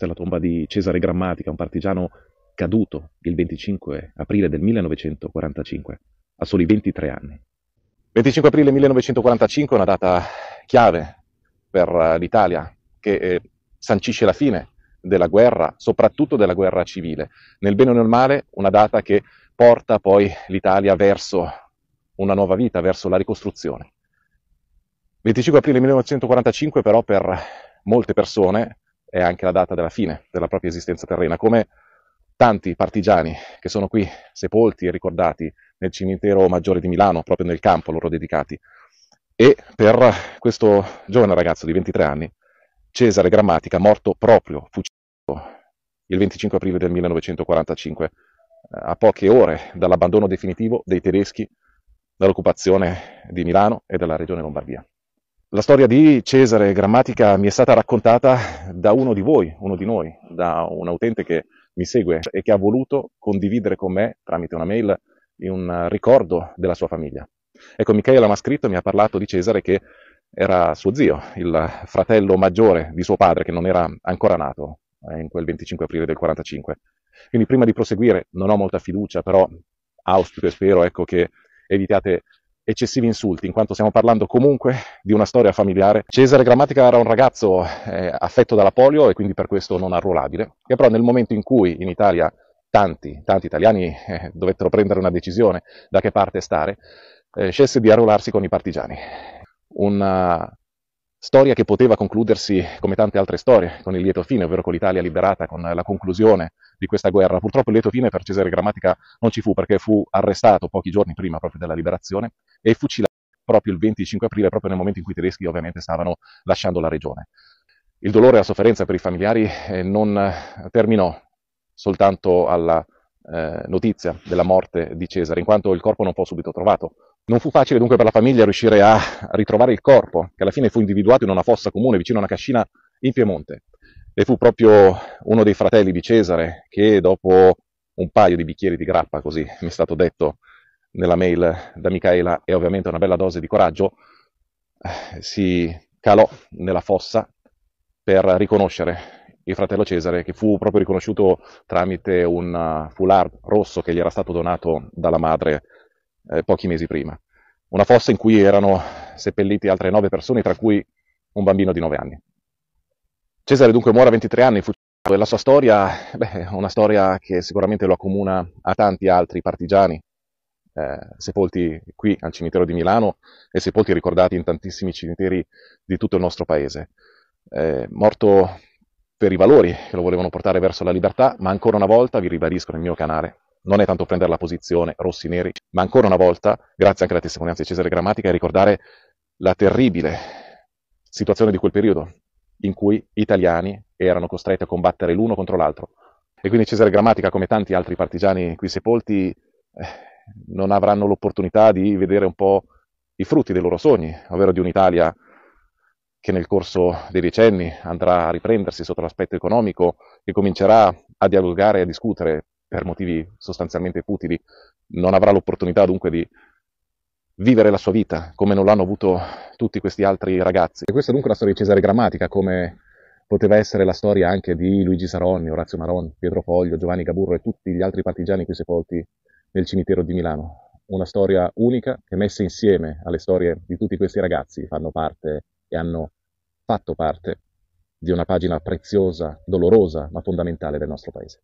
Questa è la tomba di Cesare Grammatica, un partigiano caduto il 25 aprile del 1945, a soli 23 anni. 25 aprile 1945 è una data chiave per eh, l'Italia, che eh, sancisce la fine della guerra, soprattutto della guerra civile. Nel bene o nel male, una data che porta poi l'Italia verso una nuova vita, verso la ricostruzione. 25 aprile 1945 però per molte persone è anche la data della fine della propria esistenza terrena, come tanti partigiani che sono qui sepolti e ricordati nel cimitero maggiore di Milano, proprio nel campo loro dedicati. E per questo giovane ragazzo di 23 anni, Cesare Grammatica, morto proprio, fucilato il 25 aprile del 1945, a poche ore dall'abbandono definitivo dei tedeschi dall'occupazione di Milano e della regione Lombardia. La storia di Cesare Grammatica mi è stata raccontata da uno di voi, uno di noi, da un utente che mi segue e che ha voluto condividere con me tramite una mail un ricordo della sua famiglia. Ecco, Michela mi ha scritto e mi ha parlato di Cesare che era suo zio, il fratello maggiore di suo padre che non era ancora nato eh, in quel 25 aprile del 45. Quindi prima di proseguire, non ho molta fiducia, però auspico e spero ecco, che evitiate eccessivi insulti, in quanto stiamo parlando comunque di una storia familiare. Cesare Grammatica era un ragazzo eh, affetto dalla polio e quindi per questo non arruolabile, che però nel momento in cui in Italia tanti, tanti italiani eh, dovettero prendere una decisione da che parte stare, eh, scelse di arruolarsi con i partigiani. Una storia che poteva concludersi come tante altre storie, con il lieto fine, ovvero con l'Italia liberata, con la conclusione di questa guerra. Purtroppo il lieto fine per Cesare Grammatica non ci fu perché fu arrestato pochi giorni prima proprio della liberazione e fucilato proprio il 25 aprile, proprio nel momento in cui i tedeschi ovviamente stavano lasciando la regione. Il dolore e la sofferenza per i familiari eh, non eh, terminò soltanto alla eh, notizia della morte di Cesare, in quanto il corpo non fu subito trovato. Non fu facile dunque per la famiglia riuscire a ritrovare il corpo, che alla fine fu individuato in una fossa comune vicino a una cascina in Piemonte. E fu proprio uno dei fratelli di Cesare che dopo un paio di bicchieri di grappa, così mi è stato detto, nella mail da Michaela e ovviamente una bella dose di coraggio, eh, si calò nella fossa per riconoscere il fratello Cesare, che fu proprio riconosciuto tramite un eh, foulard rosso che gli era stato donato dalla madre eh, pochi mesi prima. Una fossa in cui erano seppelliti altre nove persone, tra cui un bambino di nove anni. Cesare dunque muore a 23 anni, fu e la sua storia, beh, è una storia che sicuramente lo accomuna a tanti altri partigiani, eh, sepolti qui al cimitero di Milano e sepolti ricordati in tantissimi cimiteri di tutto il nostro paese. Eh, morto per i valori che lo volevano portare verso la libertà, ma ancora una volta, vi ribadisco nel mio canale, non è tanto prendere la posizione rossi-neri, ma ancora una volta, grazie anche alla testimonianza di Cesare Grammatica, è ricordare la terribile situazione di quel periodo in cui italiani erano costretti a combattere l'uno contro l'altro. E quindi Cesare Grammatica, come tanti altri partigiani qui sepolti, eh, non avranno l'opportunità di vedere un po' i frutti dei loro sogni, ovvero di un'Italia che nel corso dei decenni andrà a riprendersi sotto l'aspetto economico e comincerà a dialogare e a discutere per motivi sostanzialmente futili, non avrà l'opportunità dunque di vivere la sua vita come non l'hanno avuto tutti questi altri ragazzi. E questa è dunque la storia di Cesare Grammatica, come poteva essere la storia anche di Luigi Saronni, Orazio Maron, Pietro Foglio, Giovanni Gaburro e tutti gli altri partigiani qui sepolti nel cimitero di Milano. Una storia unica che messa insieme alle storie di tutti questi ragazzi fanno parte e hanno fatto parte di una pagina preziosa, dolorosa, ma fondamentale del nostro paese.